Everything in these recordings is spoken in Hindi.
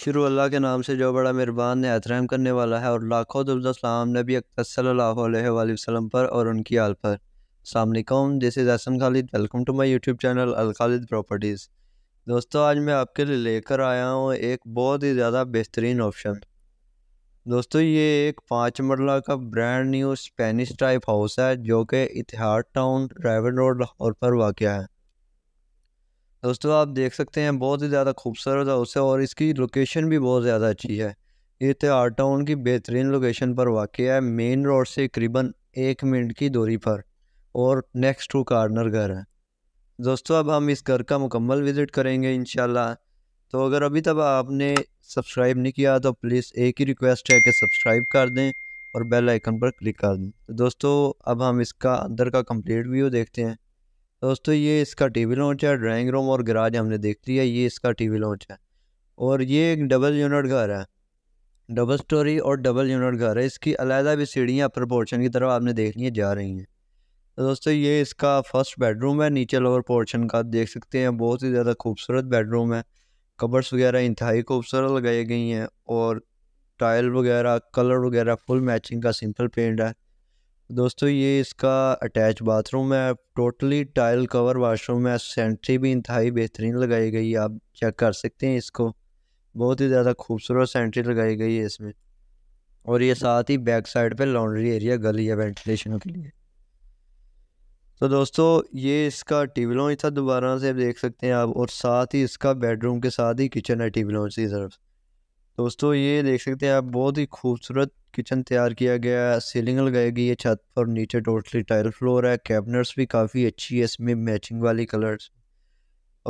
शुरू अल्लाह के नाम से जो बड़ा मेहरबान ने रहम करने वाला है और लाखों दुबलाम नबी अक्तर पर और उनकी आल पर अलकुम this is Hasan Khalid welcome to my YouTube channel Al Khalid properties दोस्तों आज मैं आपके लिए लेकर आया हूँ एक बहुत ही ज़्यादा बेहतरीन ऑप्शन दोस्तों ये एक पाँच मरला का brand new Spanish type house है जो कि Ittehad town driver road Lahore पर वाक़ है दोस्तों आप देख सकते हैं बहुत ही ज़्यादा खूबसूरत हाउस है और इसकी लोकेशन भी बहुत ज़्यादा अच्छी है ये त्यौहार तो टाउन की बेहतरीन लोकेशन पर वाक़ है मेन रोड से करीबन एक मिनट की दूरी पर और नेक्स्ट टू कार्नर घर है दोस्तों अब हम इस घर का मुकम्मल विज़िट करेंगे इन तो अगर अभी तक आपने सब्सक्राइब नहीं किया तो प्लीज़ एक ही रिक्वेस्ट है कि सब्सक्राइब कर दें और बेल आइकन पर क्लिक कर दें तो दोस्तों अब हम इसका अंदर का कंप्लीट व्यू देखते हैं दोस्तों ये इसका टी वी लॉन्च है ड्राइंग रूम और गराज हमने देख लिया ये इसका टी वी लॉन्च है और ये एक डबल यूनिट घर है डबल स्टोरी और डबल यूनिट घर है इसकी अलहदा भी सीढ़ियाँ अपर पोर्शन की तरफ आपने देख लिया जा रही हैं तो दोस्तों ये इसका फर्स्ट बेडरूम है नीचे लोअर पोर्शन का देख सकते हैं बहुत ही ज़्यादा खूबसूरत बेडरूम है कबर्स वगैरह इंतहाई खूबसूरत लगाई गई हैं और टाइल वगैरह कलर वगैरह फुल मैचिंग का सिंपल पेंट है दोस्तों ये इसका अटैच बाथरूम है टोटली टाइल कवर वाशरूम है सेंट्री भी इंतहाई बेहतरीन लगाई गई है आप चेक कर सकते हैं इसको बहुत ही ज़्यादा खूबसूरत सेंट्री लगाई गई है इसमें और ये साथ ही बैक साइड पे लॉन्ड्री एरिया गली है वेंटिलेशन के लिए तो दोस्तों ये इसका टीवी लॉन्च था दोबारा से देख सकते हैं आप और साथ ही इसका बेडरूम के साथ ही किचन है टीवी लॉन्च की तरफ दोस्तों ये देख सकते हैं आप बहुत ही खूबसूरत किचन तैयार किया गया है सीलिंग लगाई गई है छत पर नीचे टोटली टाइल फ्लोर है कैबिनेट्स भी काफ़ी अच्छी है इसमें मैचिंग वाली कलर्स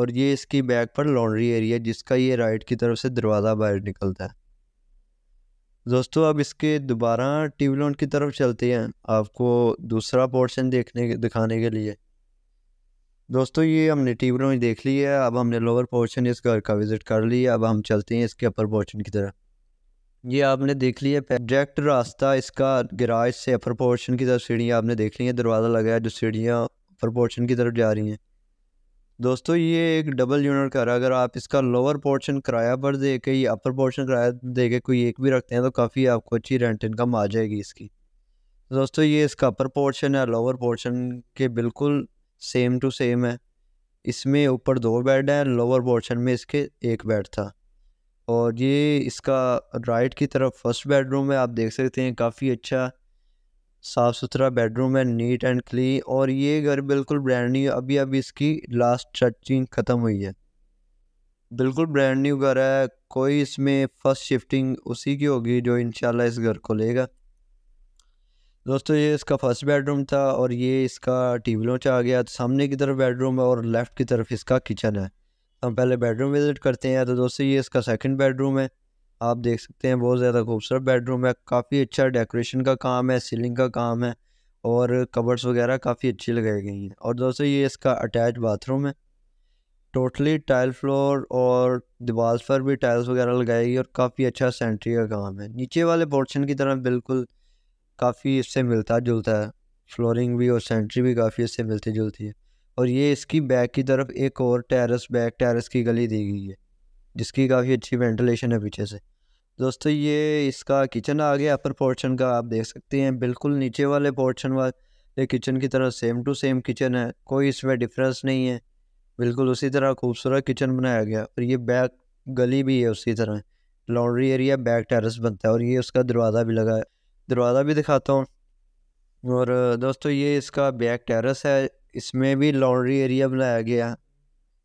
और ये इसकी बैक पर लॉन्ड्री एरिया जिसका ये राइट की तरफ से दरवाज़ा बाहर निकलता है दोस्तों अब इसके दोबारा ट्यूबलोन की तरफ चलते हैं आपको दूसरा पोर्शन देखने दिखाने के लिए दोस्तों ये हमने टीवरों रेंज देख ली है अब हमने लोअर पोर्शन इस घर का विज़िट कर लिया अब हम चलते हैं इसके अपर पोर्शन की तरफ ये आपने देख लिया है डायरेक्ट रास्ता इसका गिराज से अपर पोर्शन की तरफ सीढ़ियाँ आपने देख ली हैं दरवाज़ा लगाया जो सीढ़ियाँ अपर पोर्शन की तरफ जा रही हैं दोस्तों ये एक डबल यूनिट का अगर आप इसका लोअर पोर्शन किराया पर दे के या अपर पोर्शन किराया दे के कोई एक भी रखते हैं तो काफ़ी आपको अच्छी रेंट इनकम आ जाएगी इसकी दोस्तों ये इसका अपर पोर्शन है लोअर पोर्शन के बिल्कुल सेम टू सेम है इसमें ऊपर दो बेड हैं लोअर पोर्शन में इसके एक बेड था और ये इसका राइट की तरफ फर्स्ट बेडरूम है आप देख सकते हैं काफ़ी अच्छा साफ़ सुथरा बेडरूम है नीट एंड क्लीन और ये घर बिल्कुल ब्रांड न्यू अभी अभी इसकी लास्ट टचिंग ख़त्म हुई है बिल्कुल ब्रांड न्यू घर है कोई इसमें फ़र्स्ट शिफ्टिंग उसी की होगी जो इंशाल्लाह इस घर को लेगा दोस्तों ये इसका फर्स्ट बेडरूम था और ये इसका लॉन्च आ गया तो सामने की तरफ बेडरूम है और लेफ़्ट की तरफ इसका किचन है तो हम पहले बेडरूम विज़िट करते हैं तो दोस्तों ये इसका सेकंड बेडरूम है आप देख सकते हैं बहुत ज़्यादा खूबसूरत बेडरूम है काफ़ी अच्छा डेकोरेशन का काम है सीलिंग का काम है और कबर्स वगैरह काफ़ी अच्छी लगाई गई हैं और दोस्तों ये इसका अटैच बाथरूम है टोटली टाइल फ्लोर और दीवार पर भी टाइल्स वगैरह लगाई गई और काफ़ी अच्छा सेंट्री का काम है नीचे वाले पोर्शन की तरफ बिल्कुल काफ़ी इससे मिलता जुलता है फ्लोरिंग भी और सेंट्री भी काफ़ी इससे मिलती जुलती है और ये इसकी बैक की तरफ एक और टेरेस बैक टेरेस की गली दी गई है जिसकी काफ़ी अच्छी वेंटिलेशन है पीछे से दोस्तों ये इसका किचन आ गया अपर पोर्शन का आप देख सकते हैं बिल्कुल नीचे वाले पोर्शन वाले किचन की तरह सेम टू सेम किचन है कोई इसमें डिफरेंस नहीं है बिल्कुल उसी तरह खूबसूरत किचन बनाया गया और ये बैक गली भी है उसी तरह लॉन्ड्री एरिया बैक टेरेस बनता है और ये उसका दरवाज़ा भी लगा है दरवाज़ा भी दिखाता हूँ और दोस्तों ये इसका बैक टेरेस है इसमें भी लॉन्ड्री एरिया बनाया गया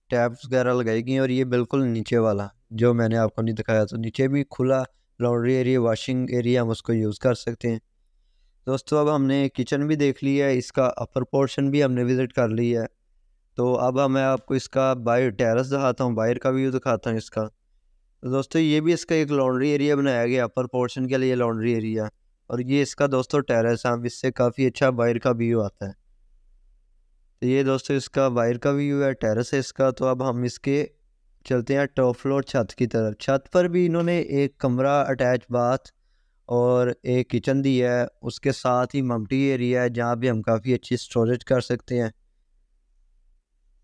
टैप्स वगैरह लगाई गई और ये बिल्कुल नीचे वाला जो मैंने आपको नहीं दिखाया तो नीचे भी खुला लॉन्ड्री एरिया वाशिंग एरिया हम उसको यूज़ कर सकते हैं दोस्तों अब हमने किचन भी देख लिया है इसका अपर पोर्शन भी हमने विज़िट कर लिया है तो अब मैं आपको इसका बाहर टेरेस दिखाता हूँ बाहर का व्यू दिखाता हूँ इसका तो दोस्तों ये भी इसका एक लॉन्ड्री एरिया बनाया गया अपर पोर्शन के लिए लॉन्ड्री एरिया और ये इसका दोस्तों टेरेस है इससे काफ़ी अच्छा वायर का व्यू आता है तो ये दोस्तों इसका वायर का व्यू है टेरेस है इसका तो अब हम इसके चलते हैं टॉप फ्लोर छत की तरफ छत पर भी इन्होंने एक कमरा अटैच बाथ और एक किचन दी है उसके साथ ही ममटी एरिया है जहाँ भी हम काफ़ी अच्छी स्टोरेज कर सकते हैं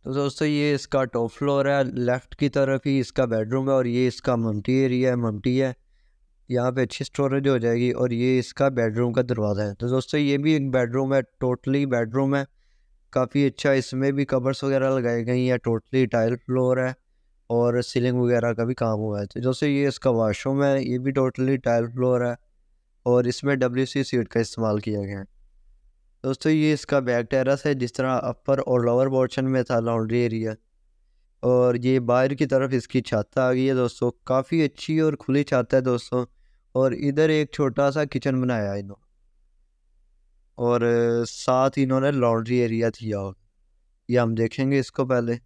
तो दोस्तों ये इसका टॉप फ्लोर है लेफ़्ट की तरफ ही इसका बेडरूम है और ये इसका ममटी एरिया है ममटी है यहाँ पे अच्छी स्टोरेज हो जाएगी और ये इसका बेडरूम का दरवाज़ा है तो दोस्तों ये भी एक बेडरूम है टोटली बेडरूम है काफ़ी अच्छा इसमें भी कवर्स वगैरह लगाई गई हैं टोटली टाइल फ्लोर है और सीलिंग वगैरह का भी काम हुआ है तो दोस्तों ये इसका वाशरूम है ये भी टोटली टाइल फ्लोर है और इसमें डब्ल्यू सी सीट का इस्तेमाल किया गया है दोस्तों ये इसका बैक टेरस है जिस तरह अपर और लोअर पोर्शन में था लॉन्ड्री एरिया और ये बाहर की तरफ इसकी छत आ गई है दोस्तों काफ़ी अच्छी और खुली छत है दोस्तों और इधर एक छोटा सा किचन बनाया इन्होंने और साथ इन्होंने लॉन्ड्री एरिया दिया और ये हम देखेंगे इसको पहले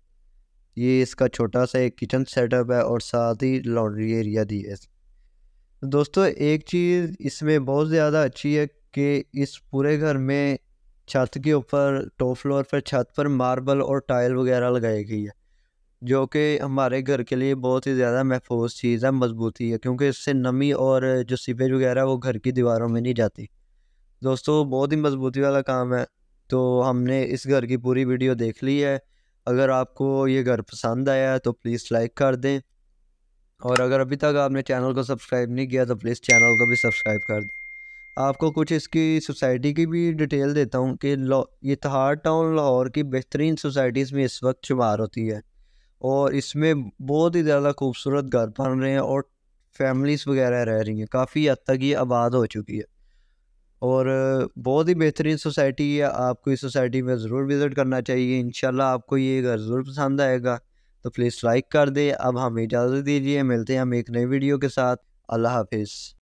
ये इसका छोटा सा एक किचन सेटअप है और साथ ही लॉन्ड्री एरिया दी है दोस्तों एक चीज़ इसमें बहुत ज़्यादा अच्छी है कि इस पूरे घर में छत के ऊपर टॉप फ्लोर पर छत पर मार्बल और टाइल वगैरह लगाई गई है जो कि हमारे घर के लिए बहुत ही ज़्यादा महफूज चीज़ है मजबूती है क्योंकि इससे नमी और जो सिपेज वगैरह वो घर की दीवारों में नहीं जाती दोस्तों बहुत ही मजबूती वाला काम है तो हमने इस घर की पूरी वीडियो देख ली है अगर आपको ये घर पसंद आया तो प्लीज़ लाइक कर दें और अगर अभी तक आपने चैनल को सब्सक्राइब नहीं किया तो प्लीज़ चैनल को भी सब्सक्राइब कर दें आपको कुछ इसकी सोसाइटी की भी डिटेल देता हूँ कि ये तहाड़ टाउन लाहौर की बेहतरीन सोसाइटीज़ में इस वक्त शुमार होती है और इसमें बहुत ही ज़्यादा खूबसूरत घर बन रहे हैं और फैमिलीज़ वगैरह रह रही हैं काफ़ी हद तक ये आबाद हो चुकी है और बहुत ही बेहतरीन सोसाइटी है आपको इस सोसाइटी में ज़रूर विज़िट करना चाहिए इन आपको ये घर ज़रूर पसंद आएगा तो प्लीज़ लाइक कर दे अब हमें इजाज़त दीजिए मिलते हैं हम एक नई वीडियो के साथ अल्लाह हाफिज़